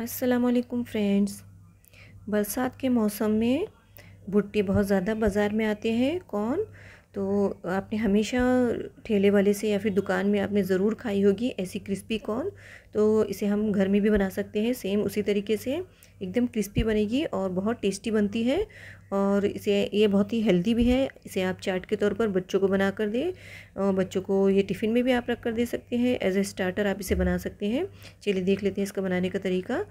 असलकुम फ्रेंड्स बरसात के मौसम में भुट्टे बहुत ज़्यादा बाज़ार में आते हैं कौन तो आपने हमेशा ठेले वाले से या फिर दुकान में आपने ज़रूर खाई होगी ऐसी क्रिस्पी कॉर्न तो इसे हम घर में भी बना सकते हैं सेम उसी तरीके से एकदम क्रिस्पी बनेगी और बहुत टेस्टी बनती है और इसे ये बहुत ही हेल्दी भी है इसे आप चाट के तौर पर बच्चों को बना कर दें बच्चों को ये टिफ़िन में भी आप रख कर दे सकते हैं एज ए स्टार्टर आप इसे बना सकते हैं चलिए देख लेते हैं इसका बनाने का तरीका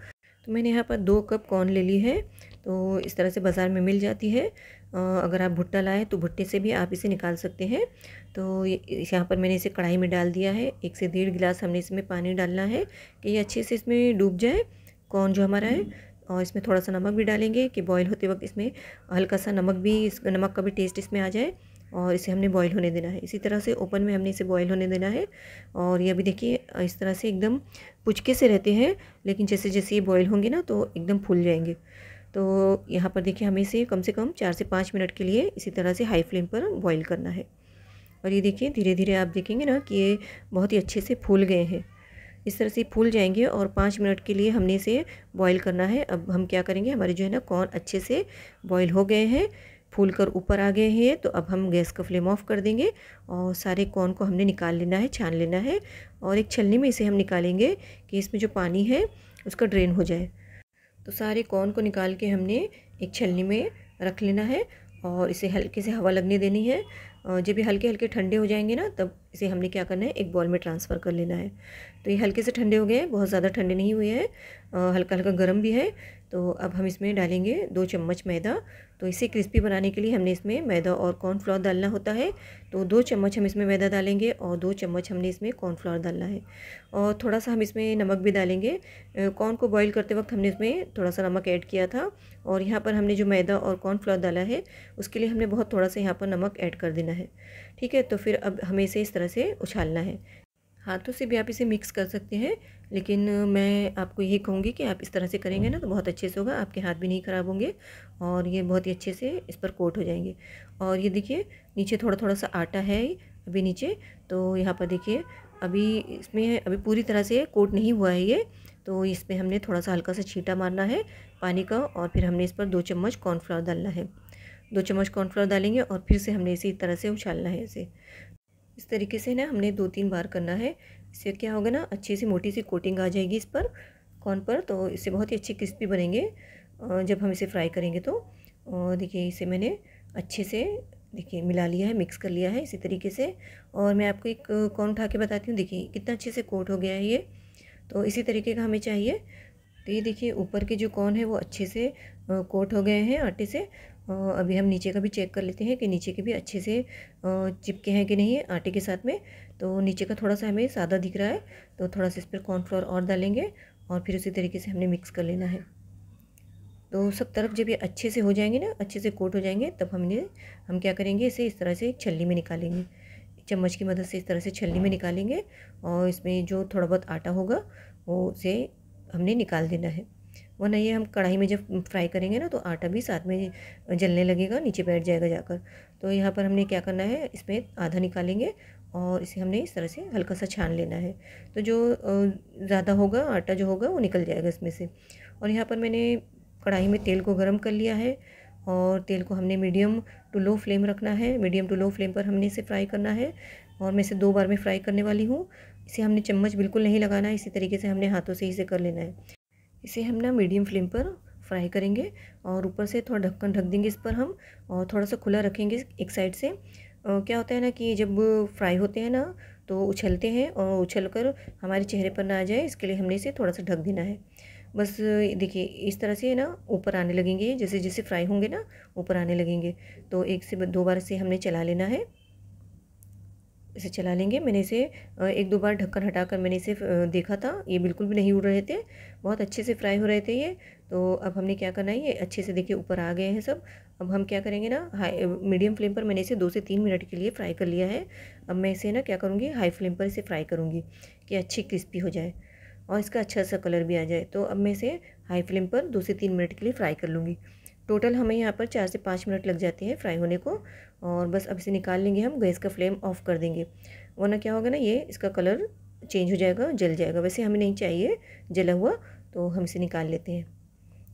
तो मैंने यहाँ पर दो कप कॉर्न ले ली है तो इस तरह से बाज़ार में मिल जाती है अगर आप भुट्टा लाएँ तो भुट्टे से भी आप इसे निकाल सकते हैं तो यहाँ पर मैंने इसे कढ़ाई में डाल दिया है एक से डेढ़ गिलास हमने इसमें पानी डालना है कि ये अच्छे से इसमें डूब जाए कौन जो हमारा है और इसमें थोड़ा सा नमक भी डालेंगे कि बॉईल होते वक्त इसमें हल्का सा नमक भी इस नमक का भी टेस्ट इसमें आ जाए और इसे हमने बॉईल होने देना है इसी तरह से ओपन में हमने इसे बॉईल होने देना है और ये अभी देखिए इस तरह से एकदम पुचके से रहते हैं लेकिन जैसे जैसे ये बॉयल होंगे ना तो एकदम फूल जाएंगे तो यहाँ पर देखिए हमें इसे कम से कम चार से पाँच मिनट के लिए इसी तरह से हाई फ्लेम पर बॉईल करना है और ये देखिए धीरे धीरे आप देखेंगे ना कि ये बहुत ही अच्छे से फूल गए हैं इस तरह से फूल जाएंगे और पाँच मिनट के लिए हमने इसे बॉईल करना है अब हम क्या करेंगे हमारे जो है ना कॉर्न अच्छे से बॉयल हो गए हैं फूल कर ऊपर आ गए हैं तो अब हम गैस का फ्लेम ऑफ कर देंगे और सारे कॉर्न को हमने निकाल लेना है छान लेना है और एक छलनी में इसे हम निकालेंगे कि इसमें जो पानी है उसका ड्रेन हो जाए तो सारे कॉर्न को निकाल के हमने एक छलनी में रख लेना है और इसे हल्के से हवा लगने देनी है जब ये हल्के हल्के ठंडे हो जाएंगे ना तब इसे हमने क्या करना है एक बॉल में ट्रांसफ़र कर लेना है तो ये हल्के से ठंडे हो गए हैं बहुत ज़्यादा ठंडे नहीं हुए हैं हल्का हल्का गर्म भी है तो अब हम इसमें डालेंगे दो चम्मच मैदा तो इसे क्रिस्पी बनाने के लिए हमने इसमें मैदा और कॉर्नफ्लावर डालना होता है तो दो चम्मच हम इसमें मैदा डालेंगे और दो चम्मच हमने इसमें कॉर्नफ्लावर डालना है और थोड़ा सा हम इसमें नमक भी डालेंगे कॉर्न को बॉईल करते वक्त हमने इसमें थोड़ा सा नमक ऐड किया था और यहाँ पर हमने जो मैदा और कॉर्नफ्लावर डाला है उसके लिए हमने बहुत थोड़ा सा यहाँ पर नमक ऐड कर देना है है ठीक है तो फिर अब हमें इसे इस तरह से उछालना है हाथों से भी आप इसे मिक्स कर सकते हैं लेकिन मैं आपको यही कहूँगी कि आप इस तरह से करेंगे ना तो बहुत अच्छे से होगा आपके हाथ भी नहीं ख़राब होंगे और ये बहुत ही अच्छे से इस पर कोट हो जाएंगे और ये देखिए नीचे थोड़ा थोड़ा सा आटा है अभी नीचे तो यहाँ पर देखिए अभी इसमें अभी पूरी तरह से कोट नहीं हुआ है ये तो इसमें हमने थोड़ा सा हल्का सा छीटा मारना है पानी का और फिर हमने इस पर दो चम्मच कॉर्नफ्लावर डालना है दो चम्मच कॉर्नफ्लोर डालेंगे और फिर से हमने इसी तरह से उछालना है इसे इस तरीके से ना हमने दो तीन बार करना है इससे क्या होगा ना अच्छी सी मोटी सी कोटिंग आ जाएगी इस पर कॉर्न पर तो इससे बहुत ही अच्छी क्रिस्पी बनेंगे जब हम इसे फ्राई करेंगे तो देखिए इसे मैंने अच्छे से देखिए मिला लिया है मिक्स कर लिया है इसी तरीके से और मैं आपको एक कॉर्न उठा के बताती हूँ देखिए कितना अच्छे से कोट हो गया है ये तो इसी तरीके का हमें चाहिए तो ये देखिए ऊपर के जो कॉर्न है वो अच्छे से कोट हो गए हैं आटे से अभी हम नीचे का भी चेक कर लेते हैं कि नीचे के भी अच्छे से चिपके हैं कि नहीं आटे के साथ में तो नीचे का थोड़ा सा हमें सादा दिख रहा है तो थोड़ा सा इस पर कॉर्नफ्लोर और डालेंगे और फिर उसी तरीके से हमने मिक्स कर लेना है तो सब तरफ जब ये अच्छे से हो जाएंगे ना अच्छे से कोट हो जाएंगे तब हमने हम क्या करेंगे इसे इस तरह से एक छलनी में निकालेंगे चम्मच की मदद से इस तरह से छलनी में निकालेंगे और इसमें जो थोड़ा बहुत आटा होगा वो उसे हमने निकाल देना है वरना ये हम कढ़ाई में जब फ्राई करेंगे ना तो आटा भी साथ में जलने लगेगा नीचे बैठ जाएगा जाकर तो यहाँ पर हमने क्या करना है इसमें आधा निकालेंगे और इसे हमने इस तरह से हल्का सा छान लेना है तो जो ज़्यादा होगा आटा जो होगा वो निकल जाएगा इसमें से और यहाँ पर मैंने कढ़ाई में तेल को गर्म कर लिया है और तेल को हमने मीडियम टू लो फ्लेम रखना है मीडियम टू लो फ्लेम पर हमने इसे फ्राई करना है और मैं इसे दो बार में फ्राई करने वाली हूँ इसे हमने चम्मच बिल्कुल नहीं लगाना है इसी तरीके से हमने हाथों से इसे कर लेना है इसे हम ना मीडियम फ्लेम पर फ्राई करेंगे और ऊपर से थोड़ा ढक्कन ढक देंगे इस पर हम और थोड़ा सा खुला रखेंगे एक साइड से आ, क्या होता है ना कि जब फ्राई होते हैं ना तो उछलते हैं और उछल कर हमारे चेहरे पर ना आ जाए इसके लिए हमने इसे थोड़ा सा ढक देना है बस देखिए इस तरह से ना ऊपर आने लगेंगे जैसे जैसे फ्राई होंगे ना ऊपर आने लगेंगे तो एक से दो बार से हमने चला लेना है इसे चला लेंगे मैंने इसे एक दो बार ढक्कन हटाकर मैंने इसे देखा था ये बिल्कुल भी नहीं उड़ रहे थे बहुत अच्छे से फ्राई हो रहे थे ये तो अब हमने क्या करना है ये अच्छे से देखिए ऊपर आ गए हैं सब अब हम क्या करेंगे ना हाई मीडियम फ्लेम पर मैंने इसे दो से तीन मिनट के लिए फ्राई कर लिया है अब मैं इसे ना क्या करूँगी हाई फ्लेम पर इसे फ्राई करूँगी कि अच्छी क्रिस्पी हो जाए और इसका अच्छा सा कलर भी आ जाए तो अब मैं इसे हाई फ्लेम पर दो से तीन मिनट के लिए फ्राई कर लूँगी टोटल हमें यहाँ पर चार से पाँच मिनट लग जाते हैं फ्राई होने को और बस अब इसे निकाल लेंगे हम गैस का फ्लेम ऑफ कर देंगे वरना क्या होगा ना ये इसका कलर चेंज हो जाएगा जल जाएगा वैसे हमें नहीं चाहिए जला हुआ तो हम इसे निकाल लेते हैं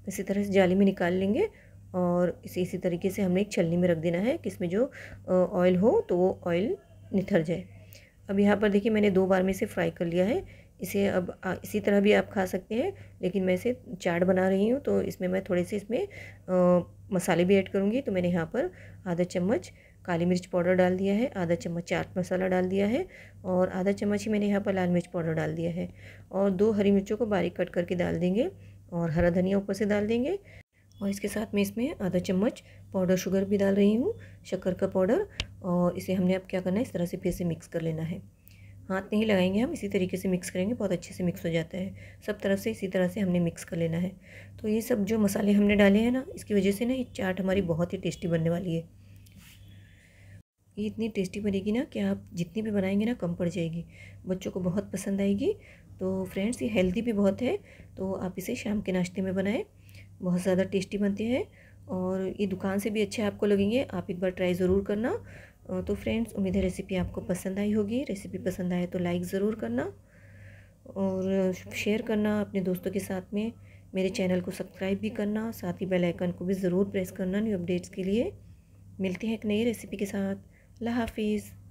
इसी तरह से जाली में निकाल लेंगे और इसे इसी तरीके से हमने एक छलनी में रख देना है कि इसमें जो ऑयल हो तो वो ऑयल निथर जाए अब यहाँ पर देखिए मैंने दो बार में इसे फ्राई कर लिया है इसे अब इसी तरह भी आप खा सकते हैं लेकिन मैं इसे चाट बना रही हूँ तो इसमें मैं थोड़े से इसमें आ, मसाले भी ऐड करूँगी तो मैंने यहाँ पर आधा चम्मच काली मिर्च पाउडर डाल दिया है आधा चम्मच चाट मसाला डाल दिया है और आधा चम्मच ही मैंने यहाँ पर लाल मिर्च पाउडर डाल दिया है और दो हरी मिर्चों को बारीक कट करके डाल देंगे और हरा धनिया ऊपर से डाल देंगे और इसके साथ में इसमें आधा चम्मच पाउडर शुगर भी डाल रही हूँ शक्कर का पाउडर और इसे हमने अब क्या करना है इस तरह से फिर से मिक्स कर लेना है हाथ नहीं लगाएंगे हम इसी तरीके से मिक्स करेंगे बहुत अच्छे से मिक्स हो जाता है सब तरफ से इसी तरह से हमने मिक्स कर लेना है तो ये सब जो मसाले हमने डाले हैं ना इसकी वजह से ना ये चाट हमारी बहुत ही टेस्टी बनने वाली है ये इतनी टेस्टी बनेगी ना कि आप जितनी भी बनाएंगे ना कम पड़ जाएगी बच्चों को बहुत पसंद आएगी तो फ्रेंड्स ये हेल्दी भी बहुत है तो आप इसे शाम के नाश्ते में बनाएं बहुत ज़्यादा टेस्टी बनती है और ये दुकान से भी अच्छे आपको लगेंगे आप एक बार ट्राई ज़रूर करना तो फ्रेंड्स उम्मीद है रेसिपी आपको पसंद आई होगी रेसिपी पसंद आए तो लाइक ज़रूर करना और शेयर करना अपने दोस्तों के साथ में मेरे चैनल को सब्सक्राइब भी करना साथ ही बेल आइकन को भी ज़रूर प्रेस करना न्यू अपडेट्स के लिए मिलते हैं एक नई रेसिपी के साथ अल्लाह हाफिज़